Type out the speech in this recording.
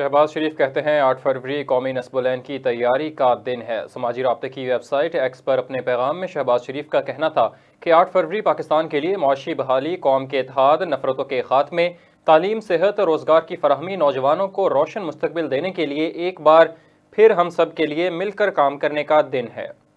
शहबाज शरीफ कहते हैं आठ फरवरी कौमी नस्बुलैन की तैयारी का दिन है समाजी रबते की वेबसाइट एक्स पर अपने पैगाम में शहबाज शरीफ का कहना था कि आठ फरवरी पाकिस्तान के लिए मुशी बहाली कौम के इतिहाद नफरतों के खात्मे तालीम सेहत रोज़गार की फरहमी नौजवानों को रोशन मुस्तबिल देने के लिए एक बार फिर हम सब के लिए मिलकर काम करने का दिन है